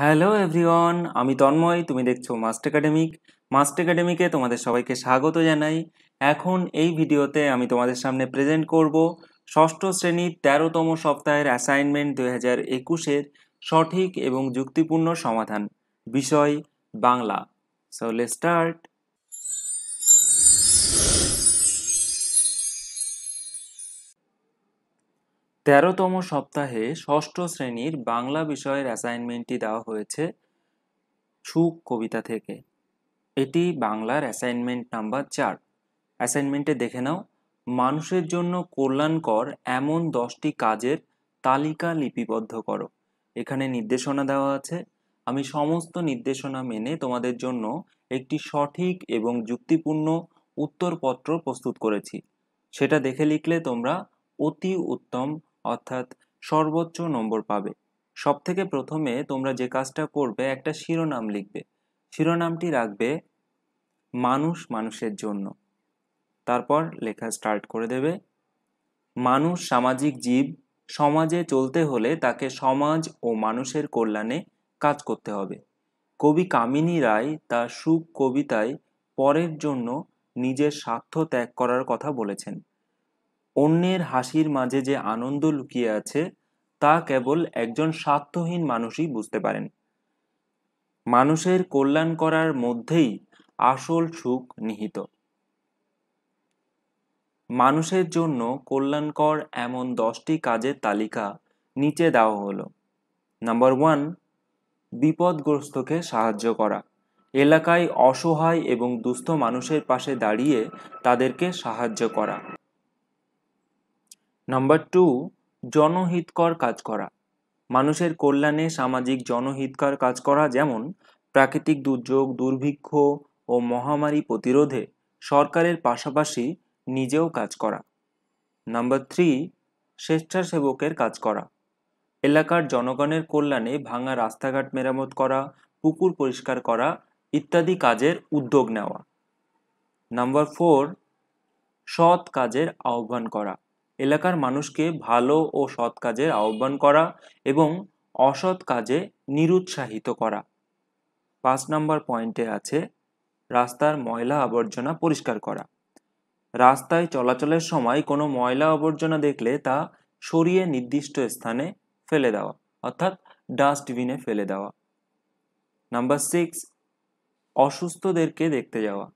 hello everyone আমি তন্ময় তুমি দেখছো মাস্ট একাডেমিক মাস্ট একাডেমিকে তোমাদের সবাইকে স্বাগত জানাই এখন এই ভিডিওতে আমি তোমাদের সামনে প্রেজেন্ট করব ষষ্ঠ শ্রেণীর তেরোতম সপ্তাহের অ্যাসাইনমেন্ট দুই হাজার একুশের সঠিক এবং যুক্তিপূর্ণ সমাধান বিষয় বাংলা সো লে স্টার্ট তেরোতম সপ্তাহে ষষ্ঠ শ্রেণীর বাংলা বিষয়ের অ্যাসাইনমেন্টটি দেওয়া হয়েছে সুখ কবিতা থেকে এটি বাংলার অ্যাসাইনমেন্ট নাম্বার চার অ্যাসাইনমেন্টে দেখে নাও মানুষের জন্য কল্যাণকর এমন দশটি কাজের তালিকা লিপিবদ্ধ করো এখানে নির্দেশনা দেওয়া আছে আমি সমস্ত নির্দেশনা মেনে তোমাদের জন্য একটি সঠিক এবং যুক্তিপূর্ণ উত্তরপত্র প্রস্তুত করেছি সেটা দেখে লিখলে তোমরা অতি উত্তম অর্থাৎ সর্বোচ্চ নম্বর পাবে সব থেকে প্রথমে তোমরা যে কাজটা করবে একটা শিরোনাম লিখবে শিরোনামটি রাখবে মানুষ মানুষের জন্য তারপর লেখা স্টার্ট করে দেবে মানুষ সামাজিক জীব সমাজে চলতে হলে তাকে সমাজ ও মানুষের কল্যাণে কাজ করতে হবে কবি কামিনী রায় তার সুখ কবিতায় পরের জন্য নিজের স্বার্থ ত্যাগ করার কথা বলেছেন অন্যের হাসির মাঝে যে আনন্দ লুকিয়ে আছে তা কেবল একজন স্বার্থহীন মানুষই বুঝতে পারেন মানুষের কল্যাণ করার মধ্যেই আসল সুখ নিহিত মানুষের জন্য কল্যাণকর এমন দশটি কাজের তালিকা নিচে দেওয়া হলো নাম্বার ওয়ান বিপদগ্রস্তকে সাহায্য করা এলাকায় অসহায় এবং দুস্থ মানুষের পাশে দাঁড়িয়ে তাদেরকে সাহায্য করা নাম্বার টু জনহিতকর কাজ করা মানুষের কল্যাণে সামাজিক জনহিতকর কাজ করা যেমন প্রাকৃতিক দুর্যোগ দুর্ভিক্ষ ও মহামারী প্রতিরোধে সরকারের পাশাপাশি নিজেও কাজ করা নাম্বার থ্রি স্বেচ্ছাসেবকের কাজ করা এলাকার জনগণের কল্যাণে ভাঙা রাস্তাঘাট মেরামত করা পুকুর পরিষ্কার করা ইত্যাদি কাজের উদ্যোগ নেওয়া নাম্বার ফোর সৎ কাজের আহ্বান করা এলাকার মানুষকে ভালো ও সৎ কাজের আহ্বান করা এবং অসৎ কাজে নিরুৎসাহিত করা পাঁচ নম্বর পয়েন্টে আছে রাস্তার ময়লা আবর্জনা পরিষ্কার করা রাস্তায় চলাচলের সময় কোনো ময়লা আবর্জনা দেখলে তা সরিয়ে নির্দিষ্ট স্থানে ফেলে দেওয়া অর্থাৎ ডাস্টবিনে ফেলে দেওয়া নাম্বার সিক্স অসুস্থদেরকে দেখতে যাওয়া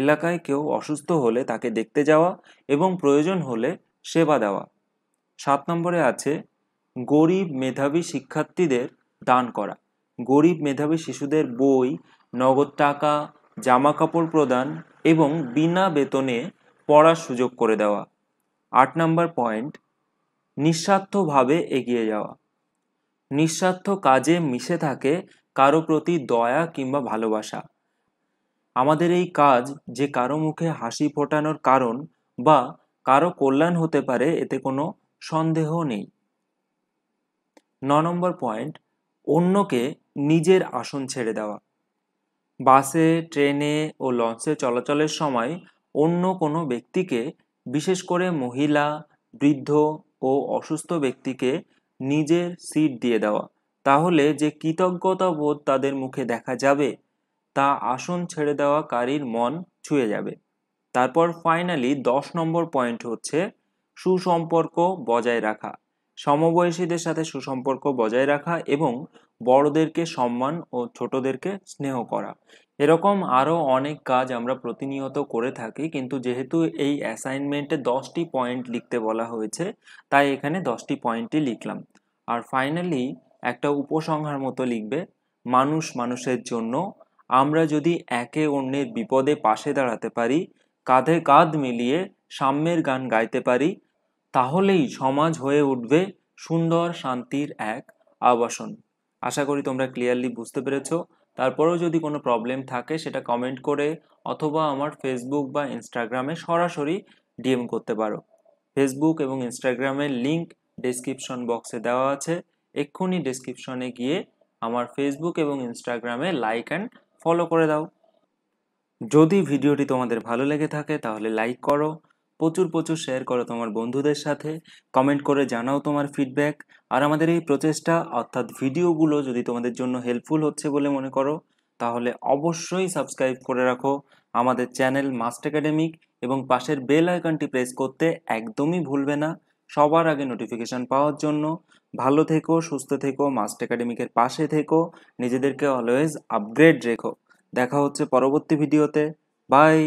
এলাকায় কেউ অসুস্থ হলে তাকে দেখতে যাওয়া এবং প্রয়োজন হলে সেবা দেওয়া সাত নম্বরে আছে গরিব মেধাবী শিক্ষার্থীদের দান করা গরিব মেধাবী শিশুদের বই নগদ টাকা জামা কাপড় প্রদান এবং বিনা বেতনে পড়ার সুযোগ করে দেওয়া আট নম্বর পয়েন্ট নিঃস্বার্থভাবে এগিয়ে যাওয়া নিঃস্বার্থ কাজে মিশে থাকে কারো প্রতি দয়া কিংবা ভালোবাসা আমাদের এই কাজ যে কারো মুখে হাসি ফোটানোর কারণ বা কারো কল্যাণ হতে পারে এতে কোনো সন্দেহ নেই ন নম্বর পয়েন্ট অন্যকে নিজের আসন ছেড়ে দেওয়া বাসে ট্রেনে ও লঞ্চে চলাচলের সময় অন্য কোনো ব্যক্তিকে বিশেষ করে মহিলা বৃদ্ধ ও অসুস্থ ব্যক্তিকে নিজের সিট দিয়ে দেওয়া তাহলে যে কৃতজ্ঞতা বোধ তাদের মুখে দেখা যাবে তা আসন ছেড়ে দেওয়া কারীর মন ছুঁয়ে যাবে তারপর ফাইনালি দশ নম্বর পয়েন্ট হচ্ছে সুসম্পর্ক বজায় রাখা সমবয়সীদের সাথে সুসম্পর্ক বজায় রাখা এবং বড়দেরকে সম্মান ও ছোটদেরকে স্নেহ করা এরকম আরও অনেক কাজ আমরা প্রতিনিয়ত করে থাকি কিন্তু যেহেতু এই অ্যাসাইনমেন্টে দশটি পয়েন্ট লিখতে বলা হয়েছে তাই এখানে দশটি পয়েন্টই লিখলাম আর ফাইনালি একটা উপসংহার মতো লিখবে মানুষ মানুষের জন্য আমরা যদি একে অন্যের বিপদে পাশে দাঁড়াতে পারি কাঁধে কাঁধ মিলিয়ে সাম্যের গান গাইতে পারি তাহলেই সমাজ হয়ে উঠবে সুন্দর শান্তির এক আবাসন আশা করি তোমরা ক্লিয়ারলি বুঝতে পেরেছ তারপরেও যদি কোনো প্রবলেম থাকে সেটা কমেন্ট করে অথবা আমার ফেসবুক বা ইনস্টাগ্রামে সরাসরি ডিএম করতে পারো ফেসবুক এবং ইনস্টাগ্রামের লিংক ডিসক্রিপশন বক্সে দেওয়া আছে এক্ষুনি ডিসক্রিপশনে গিয়ে আমার ফেসবুক এবং ইনস্টাগ্রামে লাইক অ্যান্ড ফলো করে দাও যদি ভিডিওটি তোমাদের ভালো লেগে থাকে তাহলে লাইক করো প্রচুর প্রচুর শেয়ার করো তোমার বন্ধুদের সাথে কমেন্ট করে জানাও তোমার ফিডব্যাক আর আমাদের এই প্রচেষ্টা অর্থাৎ ভিডিওগুলো যদি তোমাদের জন্য হেল্পফুল হচ্ছে বলে মনে করো তাহলে অবশ্যই সাবস্ক্রাইব করে রাখো আমাদের চ্যানেল মাস্ট একাডেমিক এবং পাশের বেল আইকনটি প্রেস করতে একদমই ভুলবে না সবার আগে নোটিফিকেশান পাওয়ার জন্য ভালো থেকো সুস্থ থেকো মাস্ট একাডেমিকের পাশে থেকো নিজেদেরকে অলওয়েজ আপগ্রেড রেখো দেখা হচ্ছে পরবর্তী ভিডিওতে বাই